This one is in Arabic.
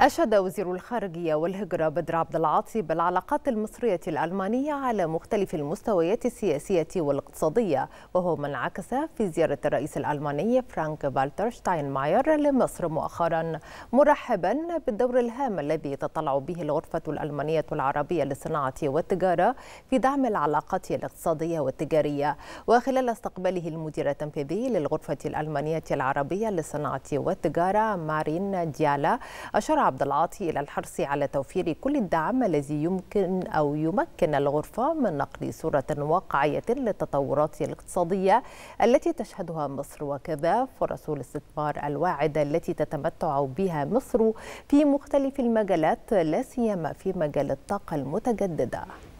أشاد وزير الخارجية والهجرة بدر عبد العاطي بالعلاقات المصرية الألمانية على مختلف المستويات السياسية والاقتصادية وهو ما انعكس في زيارة الرئيس الألماني فرانك فالتر شتاينماير لمصر مؤخرا مرحبا بالدور الهام الذي تطلع به الغرفة الألمانية العربية للصناعة والتجارة في دعم العلاقات الاقتصادية والتجارية وخلال استقباله المدير التنفيذي للغرفة الألمانية العربية للصناعة والتجارة مارين ديالا أشار عبد العاطي إلى الحرص على توفير كل الدعم الذي يمكن أو يمكن الغرفة من نقل صورة واقعية للتطورات الاقتصادية التي تشهدها مصر وكذا فرص الاستثمار الواعدة التي تتمتع بها مصر في مختلف المجالات لا سيما في مجال الطاقة المتجددة